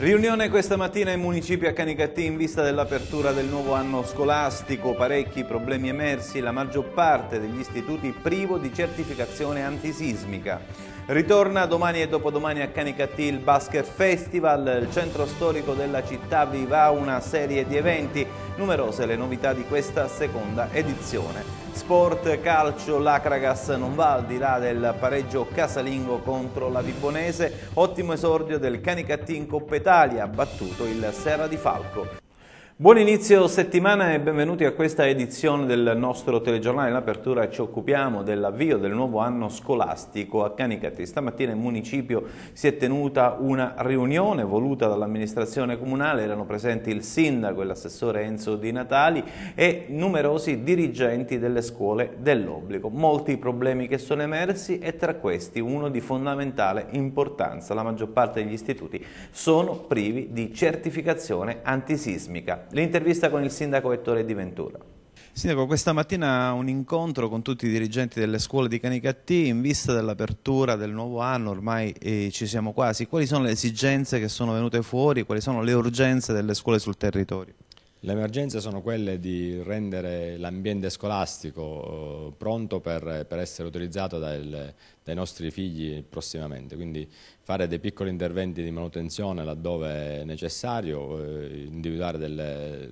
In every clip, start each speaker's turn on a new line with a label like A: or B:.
A: Riunione questa mattina in municipio a Canicattì in vista dell'apertura del nuovo anno scolastico, parecchi problemi emersi, la maggior parte degli istituti privo di certificazione antisismica. Ritorna domani e dopodomani a Canicattì il Basket Festival, il centro storico della città vivrà una serie di eventi, numerose le novità di questa seconda edizione. Sport calcio, l'Acragas non va al di là del pareggio casalingo contro la Vibonese, ottimo esordio del Canicattì in Coppa Italia, battuto il Serra di Falco. Buon inizio settimana e benvenuti a questa edizione del nostro telegiornale. In apertura ci occupiamo dell'avvio del nuovo anno scolastico a Canicati. Stamattina in municipio si è tenuta una riunione voluta dall'amministrazione comunale, erano presenti il sindaco e l'assessore Enzo Di Natali e numerosi dirigenti delle scuole dell'obbligo. Molti problemi che sono emersi e tra questi uno di fondamentale importanza. La maggior parte degli istituti sono privi di certificazione antisismica. L'intervista con il sindaco Ettore Di Ventura. Sindaco, questa mattina un incontro con tutti i dirigenti delle scuole di Canicattì in vista dell'apertura del nuovo anno, ormai eh, ci siamo quasi. Quali sono le esigenze che sono venute fuori? Quali sono le urgenze delle scuole sul territorio?
B: Le emergenze sono quelle di rendere l'ambiente scolastico eh, pronto per, per essere utilizzato dal, dai nostri figli prossimamente. Quindi fare dei piccoli interventi di manutenzione laddove è necessario, eh, individuare delle,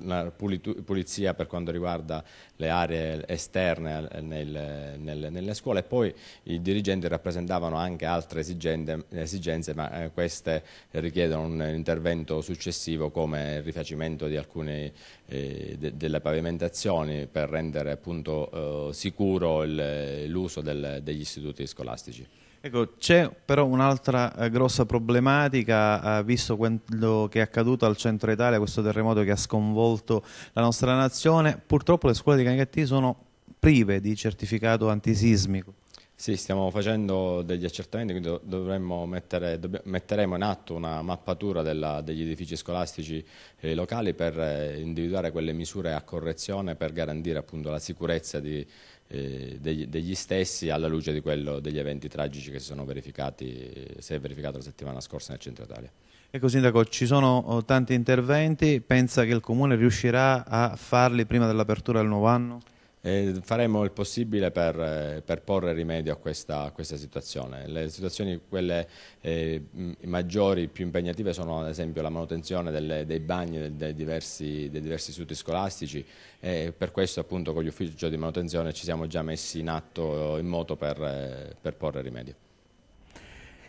B: una pulizia per quanto riguarda le aree esterne nel, nel, nelle scuole e poi i dirigenti rappresentavano anche altre esigenze, esigenze ma eh, queste richiedono un intervento successivo come il rifacimento di alcune eh, de, delle pavimentazioni per rendere appunto eh, sicuro l'uso degli istituti istituti scolastici.
A: Ecco, c'è però un'altra eh, grossa problematica, eh, visto quello che è accaduto al centro Italia, questo terremoto che ha sconvolto la nostra nazione, purtroppo le scuole di Canicattì sono prive di certificato antisismico. Sì, stiamo facendo degli
B: accertamenti, quindi dovremmo mettere, metteremo in atto una mappatura della, degli edifici scolastici eh, locali per eh, individuare quelle misure a correzione per garantire appunto, la sicurezza di, eh, degli, degli, stessi alla luce quello, degli eventi tragici che si sono verificati, eh, si è verificato la settimana scorsa nel centro Italia.
A: Ecco Sindaco, ci sono oh, tanti interventi, pensa che il Comune riuscirà a farli prima dell'apertura del nuovo anno?
B: E eh, faremo il possibile per, eh, per porre rimedio a questa, a questa, situazione. Le situazioni quelle eh, maggiori, più impegnative sono ad esempio la manutenzione delle, dei bagni dei diversi, dei diversi istituti scolastici e per questo appunto con uffici di manutenzione ci siamo già messi in atto, eh, in moto per, per porre rimedio.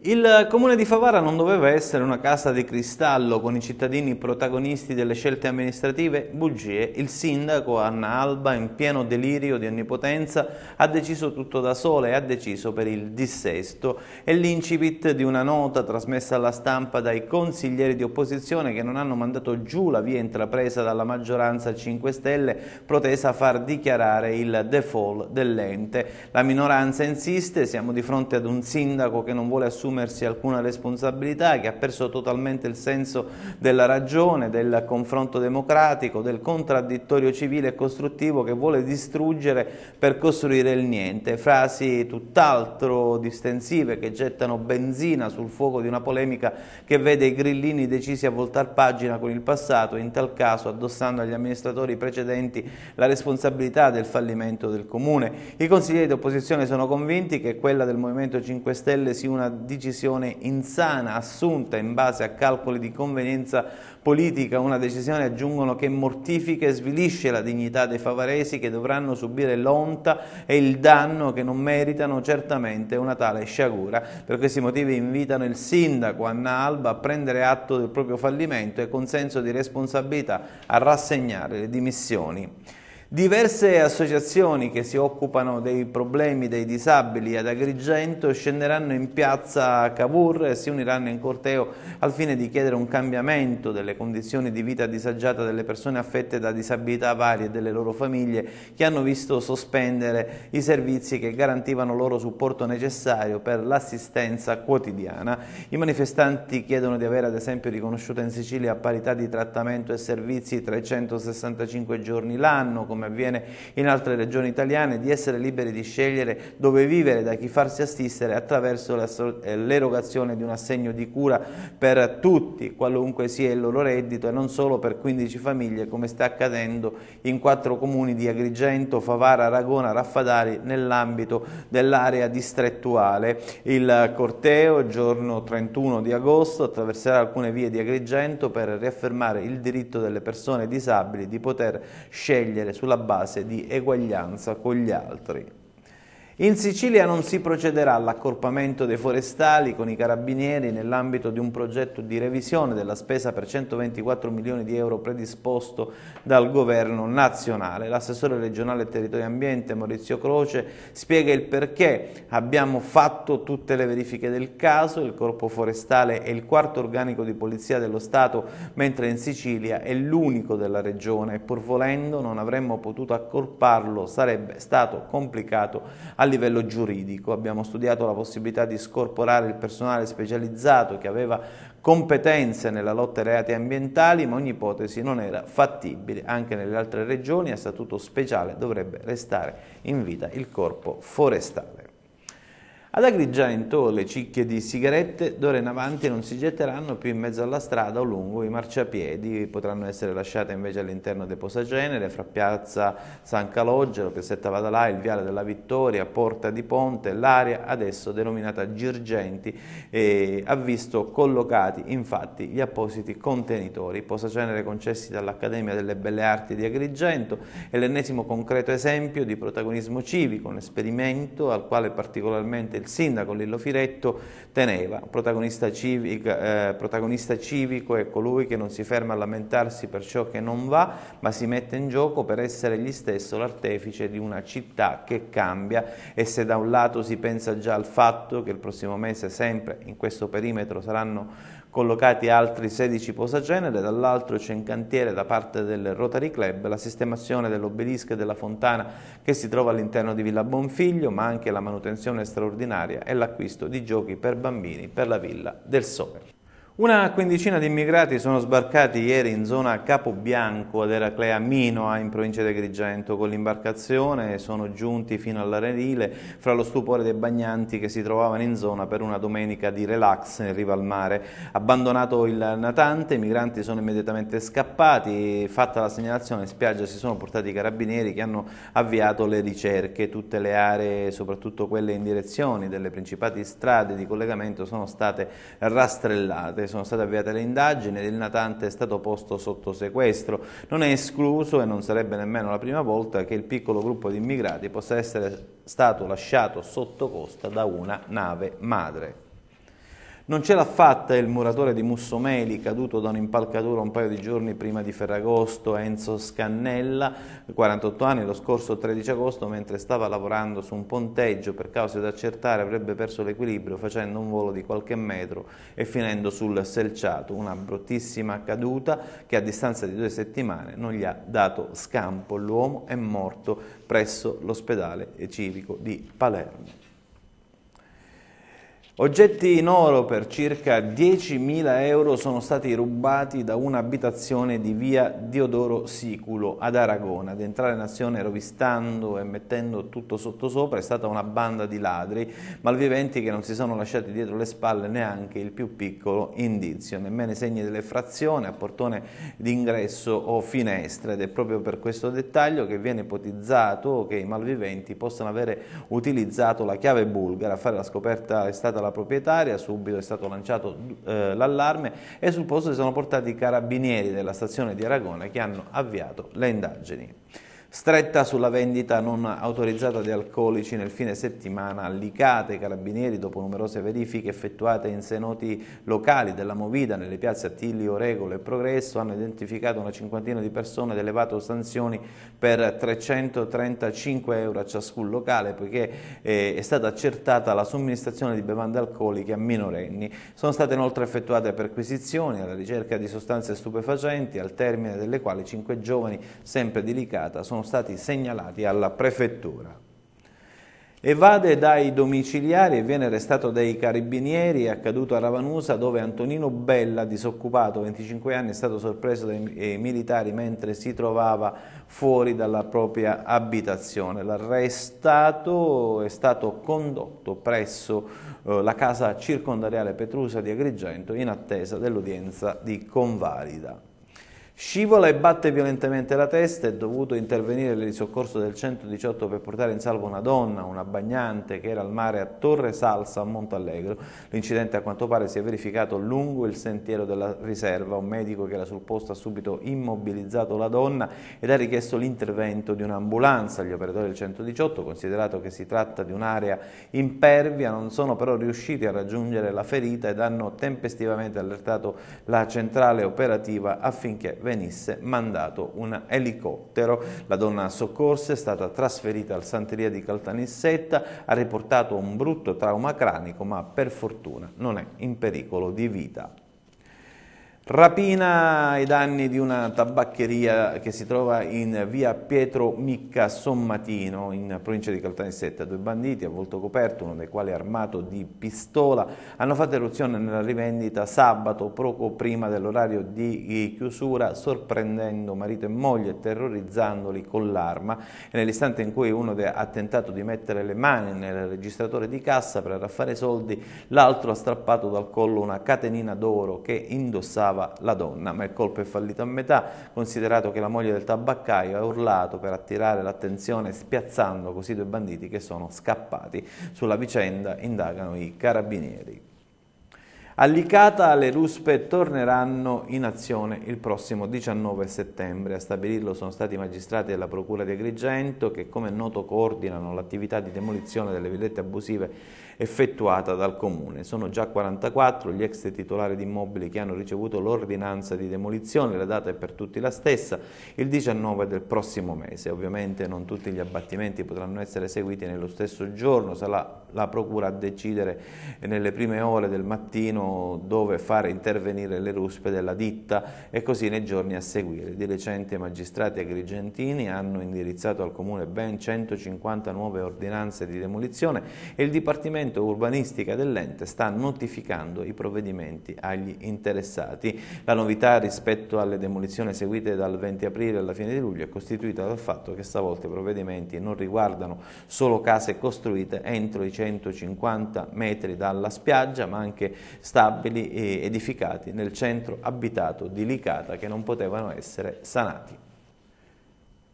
A: Il comune di Favara non doveva essere una casa di cristallo con i cittadini protagonisti delle scelte amministrative? Bugie. Il sindaco Anna Alba, in pieno delirio di onnipotenza, ha deciso tutto da sola e ha deciso per il dissesto. È l'incipit di una nota trasmessa alla stampa dai consiglieri di opposizione che non hanno mandato giù la via intrapresa dalla maggioranza 5 Stelle protesa a far dichiarare il default dell'ente. La minoranza insiste, siamo di fronte ad un sindaco che non vuole assumere assumersi alcuna responsabilità, che ha perso totalmente il senso della ragione, del confronto democratico, del contraddittorio civile e costruttivo che vuole distruggere per costruire il niente. Frasi tutt'altro distensive che gettano benzina sul fuoco di una polemica che vede i grillini decisi a voltare pagina con il passato, in tal caso addossando agli amministratori precedenti la responsabilità del fallimento del Comune. I consiglieri di opposizione sono convinti che quella del Movimento 5 Stelle sia una decisione insana assunta in base a calcoli di convenienza politica, una decisione aggiungono che mortifica e svilisce la dignità dei favaresi che dovranno subire l'onta e il danno che non meritano certamente una tale sciagura. Per questi motivi invitano il sindaco Anna Alba a prendere atto del proprio fallimento e con senso di responsabilità a rassegnare le dimissioni. Diverse associazioni che si occupano dei problemi dei disabili ad Agrigento scenderanno in piazza Cavour e si uniranno in corteo al fine di chiedere un cambiamento delle condizioni di vita disagiata delle persone affette da disabilità varie e delle loro famiglie che hanno visto sospendere i servizi che garantivano loro supporto necessario per l'assistenza quotidiana. I manifestanti chiedono di avere ad esempio riconosciuta in Sicilia parità di trattamento e servizi 365 giorni l'anno come avviene in altre regioni italiane, di essere liberi di scegliere dove vivere, da chi farsi assistere attraverso eh, l'erogazione di un assegno di cura per tutti, qualunque sia il loro reddito e non solo per 15 famiglie come sta accadendo in quattro comuni di Agrigento, Favara, Aragona, Raffadari nell'ambito dell'area distrettuale. Il corteo, giorno 31 di agosto, attraverserà alcune vie di Agrigento per riaffermare il diritto delle persone disabili di poter scegliere sulla sulla base di eguaglianza con gli altri. In Sicilia non si procederà all'accorpamento dei forestali con i carabinieri nell'ambito di un progetto di revisione della spesa per 124 milioni di euro predisposto dal governo nazionale. L'assessore regionale territorio e ambiente Maurizio Croce spiega il perché. Abbiamo fatto tutte le verifiche del caso, il corpo forestale è il quarto organico di polizia dello Stato, mentre in Sicilia è l'unico della regione e pur volendo non avremmo potuto accorparlo, sarebbe stato complicato livello giuridico. Abbiamo studiato la possibilità di scorporare il personale specializzato che aveva competenze nella lotta ai reati ambientali, ma ogni ipotesi non era fattibile. Anche nelle altre regioni a statuto speciale dovrebbe restare in vita il corpo forestale. Ad Agrigento le cicche di sigarette d'ora in avanti non si getteranno più in mezzo alla strada o lungo i marciapiedi, potranno essere lasciate invece all'interno dei posagenere, fra piazza San Calogero, piazzetta Vadalà, il viale della Vittoria, Porta di Ponte, l'area adesso denominata Girgenti eh, ha visto collocati infatti gli appositi contenitori, posagenere concessi dall'Accademia delle Belle Arti di Agrigento, è l'ennesimo concreto esempio di protagonismo civico, un esperimento al quale particolarmente il il sindaco Lillo Firetto teneva, protagonista, civica, eh, protagonista civico è colui che non si ferma a lamentarsi per ciò che non va, ma si mette in gioco per essere egli stesso l'artefice di una città che cambia e se da un lato si pensa già al fatto che il prossimo mese sempre in questo perimetro saranno collocati altri 16 posagenere, dall'altro c'è in cantiere da parte del Rotary Club la sistemazione dell'obelisco e della fontana che si trova all'interno di Villa Bonfiglio, ma anche la manutenzione straordinaria e l'acquisto di giochi per bambini per la Villa del Sole. Una quindicina di immigrati sono sbarcati ieri in zona Capobianco ad Eraclea Minoa ah, in provincia di Grigento Con l'imbarcazione sono giunti fino all'Arenile fra lo stupore dei bagnanti che si trovavano in zona per una domenica di relax in riva al mare. Abbandonato il natante, i migranti sono immediatamente scappati. Fatta la segnalazione in spiaggia si sono portati i carabinieri che hanno avviato le ricerche. Tutte le aree, soprattutto quelle in direzione delle principali strade di collegamento, sono state rastrellate sono state avviate le indagini ed il natante è stato posto sotto sequestro. Non è escluso, e non sarebbe nemmeno la prima volta, che il piccolo gruppo di immigrati possa essere stato lasciato sotto costa da una nave madre. Non ce l'ha fatta il muratore di Mussomeli, caduto da un'impalcatura un paio di giorni prima di Ferragosto, Enzo Scannella, 48 anni, lo scorso 13 agosto, mentre stava lavorando su un ponteggio per cause da accertare, avrebbe perso l'equilibrio facendo un volo di qualche metro e finendo sul selciato. Una bruttissima caduta che a distanza di due settimane non gli ha dato scampo. L'uomo è morto presso l'ospedale civico di Palermo. Oggetti in oro per circa 10.000 euro sono stati rubati da un'abitazione di via Diodoro Siculo ad Aragona. Ad entrare in azione rovistando e mettendo tutto sottosopra è stata una banda di ladri malviventi che non si sono lasciati dietro le spalle neanche il più piccolo indizio, nemmeno i segni dell'effrazione a portone d'ingresso o finestre ed è proprio per questo dettaglio che viene ipotizzato che i malviventi possano avere utilizzato la chiave bulgara, a fare la scoperta è stata la alla proprietaria, subito è stato lanciato eh, l'allarme e sul posto si sono portati i carabinieri della stazione di Aragona che hanno avviato le indagini stretta sulla vendita non autorizzata di alcolici nel fine settimana allicate i carabinieri dopo numerose verifiche effettuate in senoti locali della Movida nelle piazze Attilio, Regolo e Progresso hanno identificato una cinquantina di persone ed elevato sanzioni per 335 euro a ciascun locale poiché eh, è stata accertata la somministrazione di bevande alcoliche a minorenni. Sono state inoltre effettuate perquisizioni alla ricerca di sostanze stupefacenti al termine delle quali cinque giovani sempre di Licata sono stati segnalati alla prefettura. Evade dai domiciliari e viene arrestato dai carabinieri, è accaduto a Ravanusa dove Antonino Bella, disoccupato, 25 anni, è stato sorpreso dai eh, militari mentre si trovava fuori dalla propria abitazione. L'arrestato è stato condotto presso eh, la casa circondariale Petrusa di Agrigento in attesa dell'udienza di convalida. Scivola e batte violentemente la testa, è dovuto intervenire il soccorso del 118 per portare in salvo una donna, una bagnante che era al mare a Torre Salsa a Montallegro. L'incidente a quanto pare si è verificato lungo il sentiero della riserva, un medico che era sul posto ha subito immobilizzato la donna ed ha richiesto l'intervento di un'ambulanza. Gli operatori del 118, considerato che si tratta di un'area impervia, non sono però riusciti a raggiungere la ferita ed hanno tempestivamente allertato la centrale operativa affinché venisse mandato un elicottero. La donna soccorsa è stata trasferita al Santeria di Caltanissetta, ha riportato un brutto trauma cranico ma per fortuna non è in pericolo di vita. Rapina ai danni di una tabaccheria che si trova in via Pietro Micca Sommatino, in provincia di Caltanissetta. Due banditi a volto coperto, uno dei quali armato di pistola, hanno fatto eruzione nella rivendita sabato, poco prima dell'orario di chiusura, sorprendendo marito e moglie e terrorizzandoli con l'arma. nell'istante in cui uno ha tentato di mettere le mani nel registratore di cassa per raffare soldi, l'altro ha strappato dal collo una catenina d'oro che indossava amava la donna, ma il colpo è fallito a metà, considerato che la moglie del tabaccaio ha urlato per attirare l'attenzione spiazzando così due banditi che sono scappati. Sulla vicenda indagano i carabinieri. Allicata le ruspe torneranno in azione il prossimo 19 settembre. A stabilirlo sono stati i magistrati della Procura di Agrigento che come è noto coordinano l'attività di demolizione delle villette abusive effettuata dal Comune. Sono già 44 gli ex titolari di immobili che hanno ricevuto l'ordinanza di demolizione, la data è per tutti la stessa, il 19 del prossimo mese. Ovviamente non tutti gli abbattimenti potranno essere eseguiti nello stesso giorno, sarà la Procura a decidere nelle prime ore del mattino dove fare intervenire le ruspe della ditta e così nei giorni a seguire. Di recente i magistrati agrigentini hanno indirizzato al Comune ben 150 nuove ordinanze di demolizione e il Dipartimento Urbanistica dell'ente sta notificando i provvedimenti agli interessati. La novità rispetto alle demolizioni eseguite dal 20 aprile alla fine di luglio è costituita dal fatto che stavolta i provvedimenti non riguardano solo case costruite entro i 150 metri dalla spiaggia ma anche stanziamenti stabili e edificati nel centro abitato di Licata che non potevano essere sanati.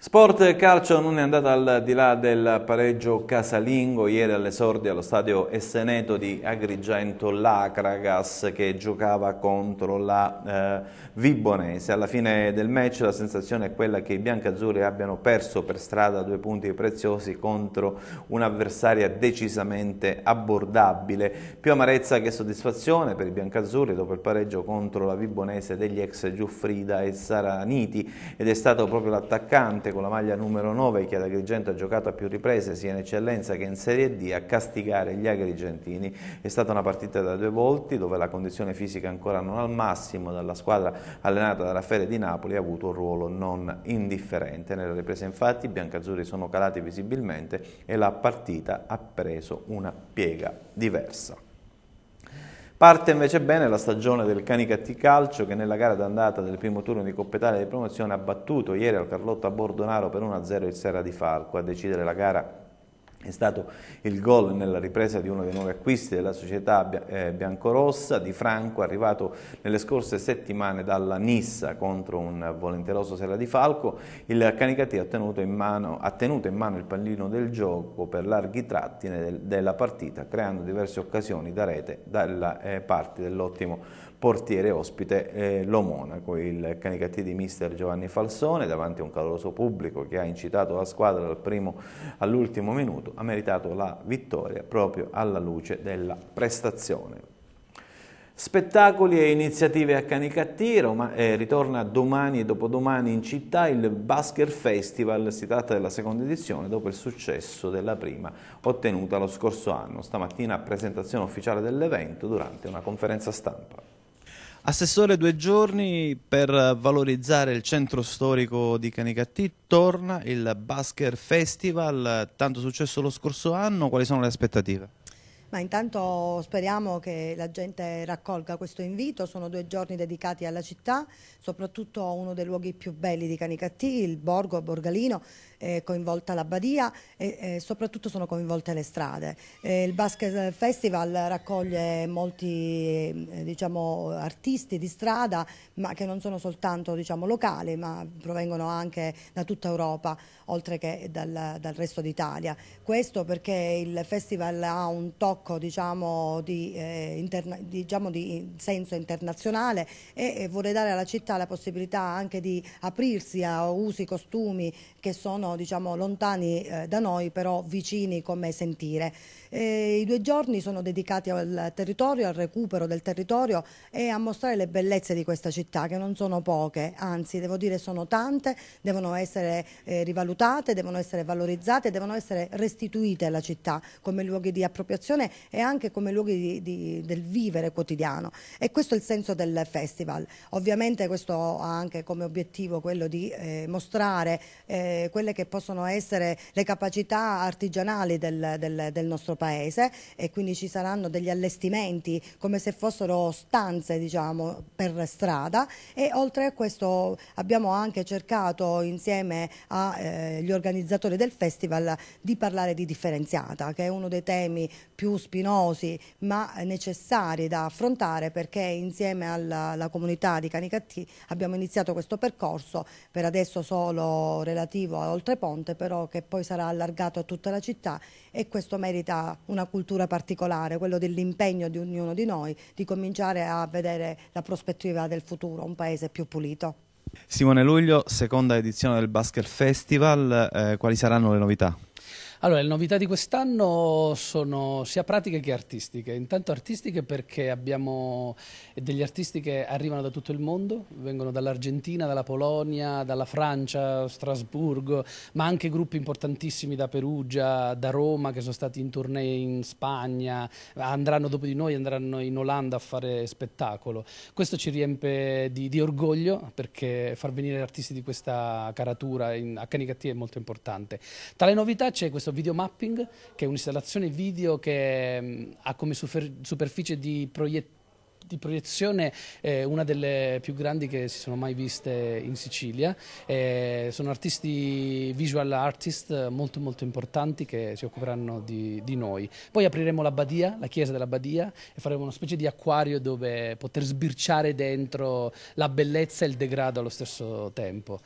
A: Sport e calcio non è andata al di là del pareggio casalingo ieri all'esordio allo stadio Esseneto di Agrigento l'Acragas che giocava contro la eh, Vibonese. Alla fine del match la sensazione è quella che i biancazzurri abbiano perso per strada due punti preziosi contro un'avversaria decisamente abbordabile. Più amarezza che soddisfazione per i biancazzurri dopo il pareggio contro la Vibonese degli ex Giuffrida e Saraniti ed è stato proprio l'attaccante Morte con la maglia numero 9 che ad Agrigento ha giocato a più riprese sia in eccellenza che in Serie D a castigare gli agrigentini. È stata una partita da due volti dove la condizione fisica ancora non al massimo dalla squadra allenata da Raffaele Di Napoli ha avuto un ruolo non indifferente. Nella ripresa infatti i biancazzurri sono calati visibilmente e la partita ha preso una piega diversa. Parte invece bene la stagione del Canicatti Calcio che nella gara d'andata del primo turno di Coppa Italia di promozione ha battuto ieri al Carlotta Bordonaro per 1-0 il Serra di Falco. A decidere la gara è stato il gol nella ripresa di uno dei nuovi acquisti della società eh, biancorossa di Franco, arrivato nelle scorse settimane dalla Nissa contro un volenteroso Sera di Falco. Il Canicatia ha tenuto in mano, tenuto in mano il pallino del gioco per larghi tratti della partita, creando diverse occasioni da rete dalla eh, parte dell'ottimo portiere ospite eh, Lo Monaco, il Canicattì di mister Giovanni Falsone davanti a un caloroso pubblico che ha incitato la squadra dal primo all'ultimo minuto ha meritato la vittoria proprio alla luce della prestazione. Spettacoli e iniziative a Canicattì, Roma, eh, ritorna domani e dopodomani in città il Basker Festival, si tratta della seconda edizione dopo il successo della prima ottenuta lo scorso anno, stamattina presentazione ufficiale dell'evento durante una conferenza stampa. Assessore due giorni per valorizzare il centro storico di Canicattì, torna il Basker Festival, tanto successo lo scorso anno, quali sono le aspettative?
C: Ma intanto speriamo che la gente raccolga questo invito, sono due giorni dedicati alla città, soprattutto a uno dei luoghi più belli di Canicattì, il Borgo Borgalino, è coinvolta la Badia e, e soprattutto sono coinvolte le strade. Eh, il Basket Festival raccoglie molti eh, diciamo, artisti di strada ma che non sono soltanto diciamo, locali ma provengono anche da tutta Europa oltre che dal, dal resto d'Italia. Questo perché il festival ha un tocco diciamo, di, eh, interna, diciamo, di, senso internazionale e, e vuole dare alla città la possibilità anche di aprirsi a usi, costumi che sono sono diciamo, lontani eh, da noi però vicini come sentire. Eh, I due giorni sono dedicati al territorio, al recupero del territorio e a mostrare le bellezze di questa città che non sono poche, anzi devo dire sono tante, devono essere eh, rivalutate, devono essere valorizzate, devono essere restituite alla città come luoghi di appropriazione e anche come luoghi di, di, del vivere quotidiano e questo è il senso del festival. Ovviamente questo ha anche come obiettivo quello di eh, mostrare eh, quelle che che possono essere le capacità artigianali del, del, del nostro paese e quindi ci saranno degli allestimenti come se fossero stanze diciamo, per strada e oltre a questo abbiamo anche cercato insieme agli eh, organizzatori del festival di parlare di differenziata che è uno dei temi più spinosi ma necessari da affrontare perché insieme alla, alla comunità di Canicattì abbiamo iniziato questo percorso per adesso solo relativo a oltre oltreponte però che poi sarà allargato a tutta la città e questo merita una cultura particolare, quello dell'impegno di ognuno di noi di cominciare a vedere la prospettiva del futuro, un paese più pulito.
A: Simone Luglio, seconda edizione del Basket Festival, eh, quali saranno le novità?
D: Allora, le novità di quest'anno sono sia pratiche che artistiche. Intanto artistiche perché abbiamo degli artisti che arrivano da tutto il mondo, vengono dall'Argentina, dalla Polonia, dalla Francia, Strasburgo, ma anche gruppi importantissimi da Perugia, da Roma, che sono stati in tournée in Spagna, andranno dopo di noi, andranno in Olanda a fare spettacolo. Questo ci riempie di, di orgoglio perché far venire artisti di questa caratura in HNKT è molto importante. Tra le novità c'è questo questo video mapping, che è un'installazione video che mh, ha come superficie di proiezione di proiezione eh, una delle più grandi che si sono mai viste in Sicilia. Eh, sono artisti visual artist molto molto importanti che si occuperanno di, di noi. Poi apriremo la badia, la chiesa della badia e faremo una specie di acquario dove poter sbirciare dentro la bellezza e il degrado allo stesso tempo.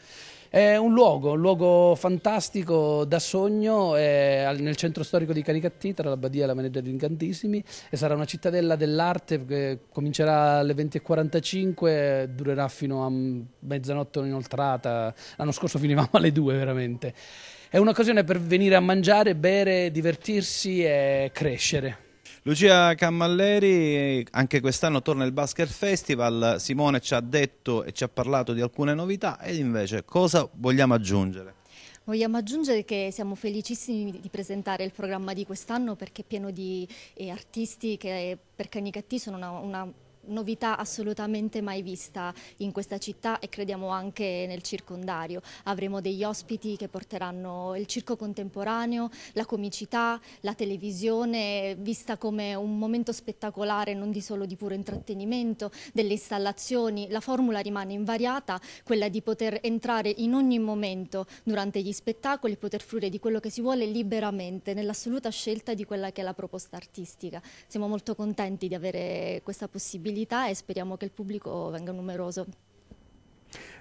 D: È un luogo, un luogo fantastico da sogno eh, nel centro storico di Canicattì, tra la Badia e la Maneggia di Incantissimi e sarà una cittadella dell'arte che eh, comincerà alle 20.45, durerà fino a mezzanotte inoltrata, l'anno scorso finivamo alle 2 veramente. È un'occasione per venire a mangiare, bere, divertirsi e crescere. Lucia Cammalleri,
A: anche quest'anno torna il Basket Festival, Simone ci ha detto e ci ha parlato di alcune novità ed invece cosa vogliamo aggiungere?
C: Vogliamo aggiungere che siamo felicissimi di presentare il programma di quest'anno perché è pieno di eh, artisti che per Canicattì sono una, una novità assolutamente mai vista in questa città e crediamo anche nel circondario. Avremo degli ospiti che porteranno il circo contemporaneo, la comicità, la televisione vista come un momento spettacolare non di solo di puro intrattenimento, delle installazioni. La formula rimane invariata, quella di poter entrare in ogni momento durante gli spettacoli, poter fruire di quello che si vuole liberamente, nell'assoluta scelta di quella che è la proposta artistica. Siamo molto contenti di avere questa possibilità disabilità e speriamo che il pubblico venga numeroso.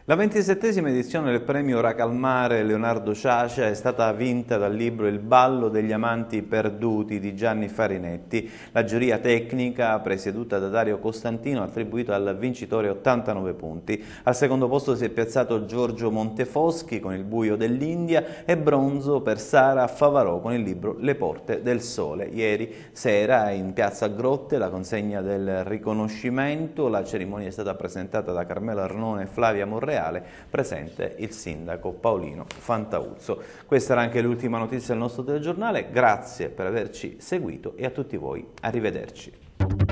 A: La ventisettesima edizione del premio Racalmare Leonardo Ciacia è stata vinta dal libro Il ballo degli amanti perduti di Gianni Farinetti. La giuria tecnica, presieduta da Dario Costantino, ha attribuito al vincitore 89 punti. Al secondo posto si è piazzato Giorgio Montefoschi con Il buio dell'India e bronzo per Sara Favarò con il libro Le porte del sole. Ieri sera in piazza Grotte la consegna del riconoscimento, la cerimonia è stata presentata da Carmelo Arnone e Flavia Morrelli Reale, presente il sindaco Paolino Fantauzzo. Questa era anche l'ultima notizia del nostro telegiornale, grazie per averci seguito e a tutti voi arrivederci.